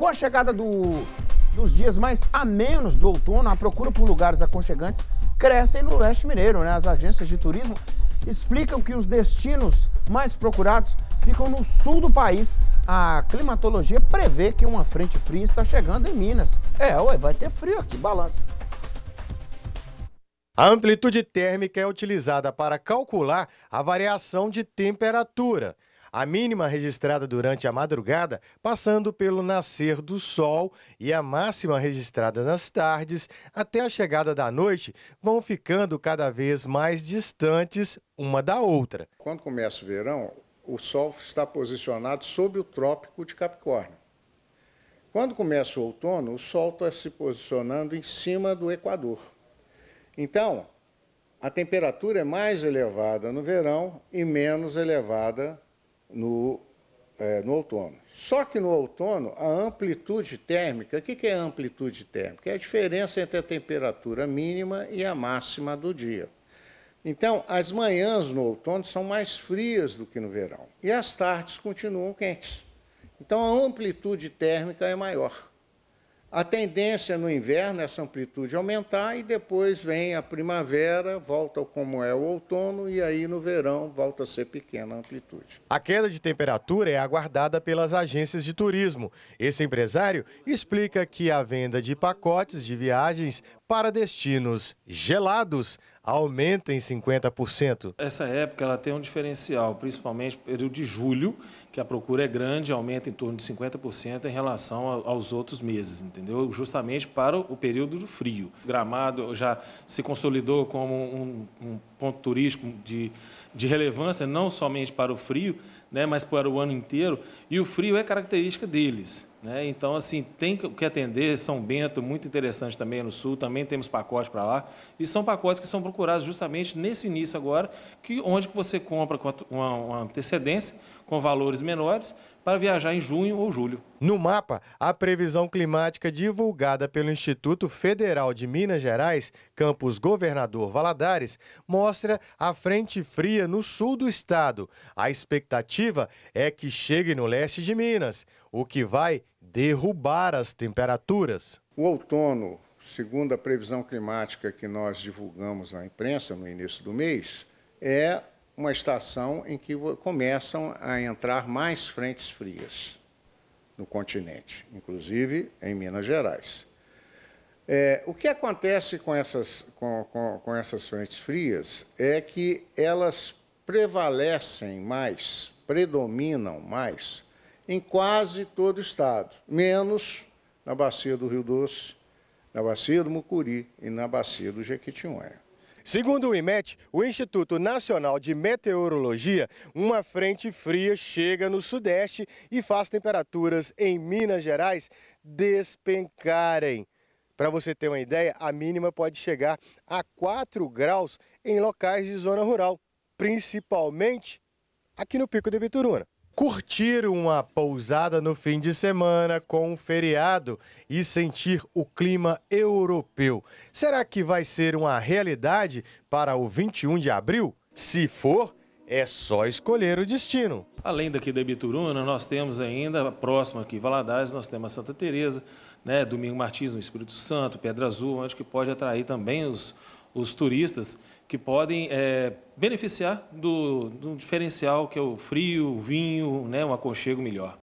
Com a chegada do, dos dias mais amenos do outono, a procura por lugares aconchegantes cresce no leste mineiro. Né? As agências de turismo explicam que os destinos mais procurados ficam no sul do país. A climatologia prevê que uma frente fria está chegando em Minas. É, ué, vai ter frio aqui, balança. A amplitude térmica é utilizada para calcular a variação de temperatura a mínima registrada durante a madrugada, passando pelo nascer do sol, e a máxima registrada nas tardes, até a chegada da noite, vão ficando cada vez mais distantes uma da outra. Quando começa o verão, o sol está posicionado sob o trópico de Capricórnio. Quando começa o outono, o sol está se posicionando em cima do Equador. Então, a temperatura é mais elevada no verão e menos elevada no, é, no outono. Só que no outono, a amplitude térmica, o que é amplitude térmica? É a diferença entre a temperatura mínima e a máxima do dia. Então, as manhãs no outono são mais frias do que no verão. E as tardes continuam quentes. Então, a amplitude térmica é maior. A tendência no inverno é essa amplitude aumentar e depois vem a primavera, volta como é o outono e aí no verão volta a ser pequena a amplitude. A queda de temperatura é aguardada pelas agências de turismo. Esse empresário explica que a venda de pacotes de viagens para destinos gelados aumenta em 50%. Essa época ela tem um diferencial, principalmente no período de julho, que a procura é grande, aumenta em torno de 50% em relação aos outros meses, entendeu? Justamente para o período do frio. Gramado já se consolidou como um, um ponto turístico de, de relevância, não somente para o frio, né, mas para o ano inteiro, e o frio é característica deles. Né? Então, assim, tem que atender São Bento, muito interessante também no Sul, também temos pacotes para lá. E são pacotes que são procurados justamente nesse início agora, que onde você compra com uma, uma antecedência, com valores menores, para viajar em junho ou julho. No mapa, a previsão climática divulgada pelo Instituto Federal de Minas Gerais, campus Governador Valadares, mostra a frente fria no sul do estado. A expectativa é que chegue no leste de Minas, o que vai derrubar as temperaturas. O outono, segundo a previsão climática que nós divulgamos na imprensa no início do mês, é uma estação em que começam a entrar mais frentes frias no continente, inclusive em Minas Gerais. É, o que acontece com essas, com, com, com essas frentes frias é que elas prevalecem mais, predominam mais em quase todo o estado, menos na bacia do Rio Doce, na bacia do Mucuri e na bacia do Jequitinhonha. Segundo o IMET, o Instituto Nacional de Meteorologia, uma frente fria chega no sudeste e faz temperaturas em Minas Gerais despencarem. Para você ter uma ideia, a mínima pode chegar a 4 graus em locais de zona rural, principalmente aqui no Pico de Bituruna curtir uma pousada no fim de semana com um feriado e sentir o clima europeu. Será que vai ser uma realidade para o 21 de abril? Se for, é só escolher o destino. Além daqui da Bituruna nós temos ainda, próximo aqui, Valadares, nós temos a Santa Teresa, né, Domingo Martins no Espírito Santo, Pedra Azul, onde que pode atrair também os, os turistas que podem é, beneficiar do, do diferencial que é o frio, o vinho, né, um aconchego melhor.